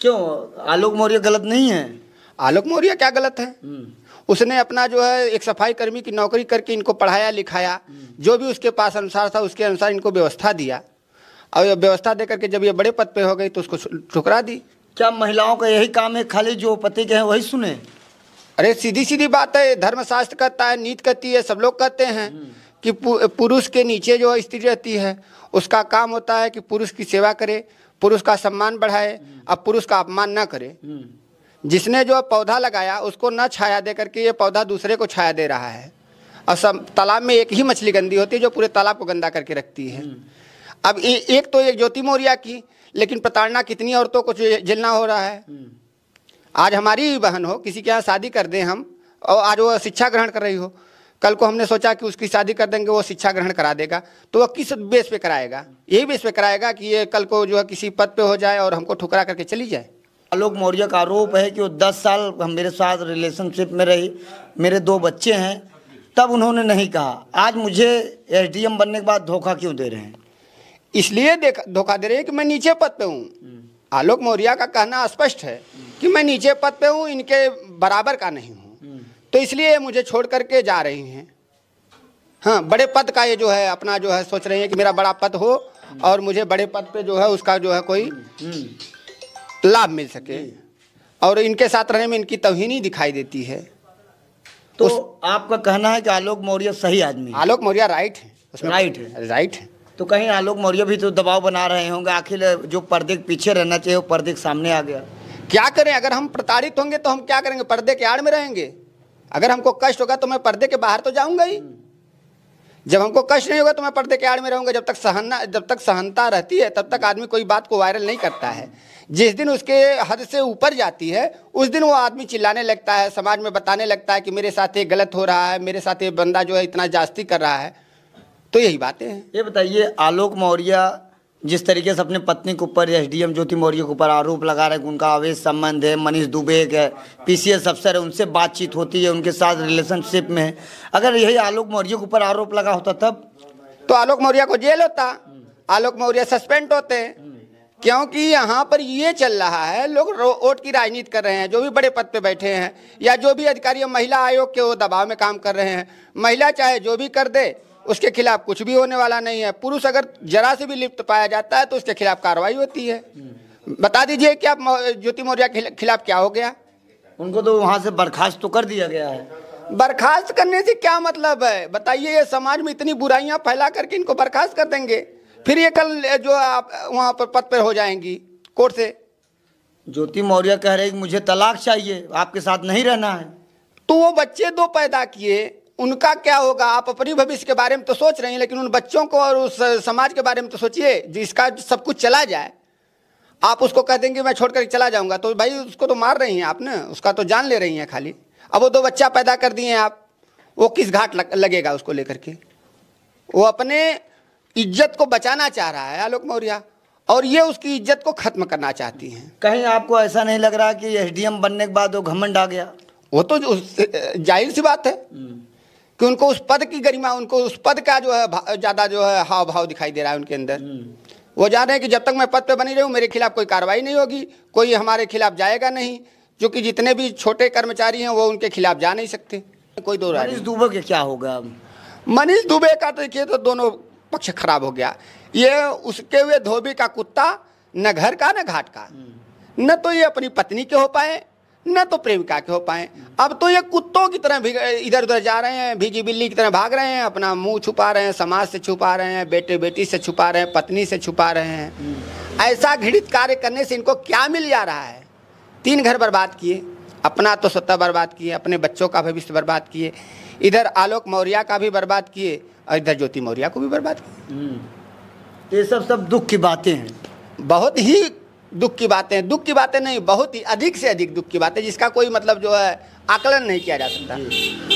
क्यों आलोक मौर्य गलत नहीं है आलोक मौर्य क्या गलत है हम्म। उसने अपना जो है एक सफाई कर्मी की नौकरी करके इनको पढ़ाया लिखाया हम्म। जो भी उसके पास अनुसार था उसके अनुसार इनको व्यवस्था दिया और व्यवस्था दे करके जब ये बड़े पद पे हो गई तो उसको ठुकरा दी क्या महिलाओं का यही काम है खाली जो पति के हैं वही सुने अरे सीधी सीधी बात है धर्मशास्त्र कहता है नीत कहती है सब लोग कहते हैं हम्म। कि पुरुष के नीचे जो स्त्री रहती है उसका काम होता है कि पुरुष की सेवा करे पुरुष का सम्मान बढ़ाए हम्म। अब पुरुष का अपमान न करे हम्म। जिसने जो पौधा लगाया उसको न छाया दे करके ये पौधा दूसरे को छाया दे रहा है और सब तालाब में एक ही मछली गंदी होती है जो पूरे तालाब को गंदा करके रखती है हम्म। अब ए, एक तो एक ज्योति मौर्या की लेकिन प्रताड़ना कितनी औरतों को झेलना हो रहा है आज हमारी बहन हो किसी के यहाँ शादी कर दें हम और आज वो शिक्षा ग्रहण कर रही हो कल को हमने सोचा कि उसकी शादी कर देंगे वो शिक्षा ग्रहण करा देगा तो वह किस बेस पे कराएगा यही बेस पे कराएगा कि ये कल को जो है किसी पद पे हो जाए और हमको ठुकरा करके चली जाए आलोक मौर्य का आरोप है कि वो दस साल हम मेरे साथ रिलेशनशिप में रही मेरे दो बच्चे हैं तब उन्होंने नहीं कहा आज मुझे एस बनने के बाद धोखा क्यों दे रहे हैं इसलिए धोखा दे रहे हैं कि मैं नीचे पद पर हूँ हम्म। आलोक मौर्य का कहना स्पष्ट है कि मैं नीचे पद पर हूँ इनके बराबर का नहीं हूँ तो इसलिए मुझे छोड़ करके जा रही हैं हाँ बड़े पद का ये जो है अपना जो है सोच रहे हैं कि मेरा बड़ा पद हो और मुझे बड़े पद पे जो है उसका जो है कोई लाभ मिल सके और इनके साथ रहने में इनकी तवहीनी दिखाई देती है तो उस... आपका कहना है कि आलोक मौर्य सही आदमी आलोक मौर्य राइट है उसमें राइट है राइट है तो कहीं आलोक मौर्य भी तो दबाव बना रहे होंगे आखिर जो पर्दे पीछे रहना चाहिए वो पर्दे सामने आ गया क्या करें अगर हम प्रताड़ित होंगे तो हम क्या करेंगे पर्दे के आड़ में रहेंगे अगर हमको कष्ट होगा तो मैं पर्दे के बाहर तो जाऊंगा ही जब हमको कष्ट नहीं होगा तो मैं पर्दे के आड़ में रहूंगा जब तक सहना जब तक सहनता रहती है तब तक आदमी कोई बात को वायरल नहीं करता है जिस दिन उसके हद से ऊपर जाती है उस दिन वो आदमी चिल्लाने लगता है समाज में बताने लगता है कि मेरे साथ ये गलत हो रहा है मेरे साथ ये बंदा जो है इतना जास्ती कर रहा है तो यही बातें हैं ये बताइए आलोक मौर्य जिस तरीके से अपने पत्नी के ऊपर S D M Jyoti Maurya के ऊपर आरोप लगा रहे हैं उनका अवैध संबंध है मनीष दुबे है पी सी एस अफसर है उनसे बातचीत होती है उनके साथ रिलेशनशिप में है अगर यही आलोक मौर्य के ऊपर आरोप लगा होता तब तो आलोक मौर्य को जेल होता आलोक मौर्य सस्पेंड होते क्योंकि यहाँ पर ये चल रहा है लोग वोट की राजनीति कर रहे हैं जो भी बड़े पद पे बैठे हैं या जो भी अधिकारी महिला आयोग के वो दबाव में काम कर रहे हैं महिला चाहे जो भी कर दे उसके खिलाफ कुछ भी होने वाला नहीं है पुरुष अगर जरा से भी लिप्त पाया जाता है तो उसके खिलाफ कार्रवाई होती है बता दीजिए कि आप ज्योति मौर्य के खिलाफ क्या हो गया उनको तो वहाँ से बर्खास्त तो कर दिया गया है बर्खास्त करने से क्या मतलब है बताइए ये समाज में इतनी बुराइयां फैला करके इनको बर्खास्त कर देंगे फिर ये कल जो आप वहाँ पर पद पर हो जाएंगी कोर्ट से ज्योति मौर्य कह रहे हैं मुझे तलाक चाहिए आपके साथ नहीं रहना है तो वो बच्चे दो पैदा किए उनका क्या होगा आप अपनी भविष्य के बारे में तो सोच रहे हैं लेकिन उन बच्चों को और उस समाज के बारे में तो सोचिए जिसका सब कुछ चला जाए आप उसको कह देंगे मैं छोड़ कर चला जाऊंगा तो भाई उसको तो मार रही हैं आप ना उसका तो जान ले रही हैं खाली अब वो दो बच्चा पैदा कर दिए हैं आप वो किस घाट लग, लगेगा उसको लेकर के वो अपने इज्जत को बचाना चाह रहा है आलोक मौर्य और ये उसकी इज्जत को खत्म करना चाहती हैं कहीं आपको ऐसा नहीं लग रहा कि एसडीएम बनने के बाद वो घमंड आ गया वो तो जाहिर सी बात है हम्म। कि उनको उस पद की गरिमा उनको उस पद का जो है ज़्यादा जो है हाव भाव दिखाई दे रहा है उनके अंदर हम्म। वो जान रहे हैं कि जब तक मैं पद पे बनी रहूं मेरे खिलाफ कोई कार्रवाई नहीं होगी कोई हमारे खिलाफ जाएगा नहीं जो कि जितने भी छोटे कर्मचारी हैं वो उनके खिलाफ जा नहीं सकते कोई दो मनीष दुबे के क्या होगा मनीष दुबे का तो देखिए तो दोनों पक्ष खराब हो गया ये उसके हुए धोबी का कुत्ता न घर का न घाट का हम्म। न तो ये अपनी पत्नी के हो पाए न तो प्रेमिका के हो पाए अब तो ये कुत्तों की तरह इधर उधर जा रहे हैं भीगी बिल्ली की तरह भाग रहे हैं अपना मुंह छुपा रहे हैं समाज से छुपा रहे हैं बेटे बेटी से छुपा रहे हैं पत्नी से छुपा रहे हैं ऐसा घृणित कार्य करने से इनको क्या मिल जा रहा है तीन घर बर्बाद किए अपना तो सत्ता बर्बाद किए अपने बच्चों का भविष्य बर्बाद किए इधर आलोक मौर्या का भी बर्बाद किए और इधर ज्योति मौर्या को भी बर्बाद किए हम्म। तो ये सब सब दुख की बातें हैं बहुत ही दुख की बातें दुख की बातें नहीं बहुत ही अधिक से अधिक दुख की बातें जिसका कोई मतलब जो है आकलन नहीं किया जा सकता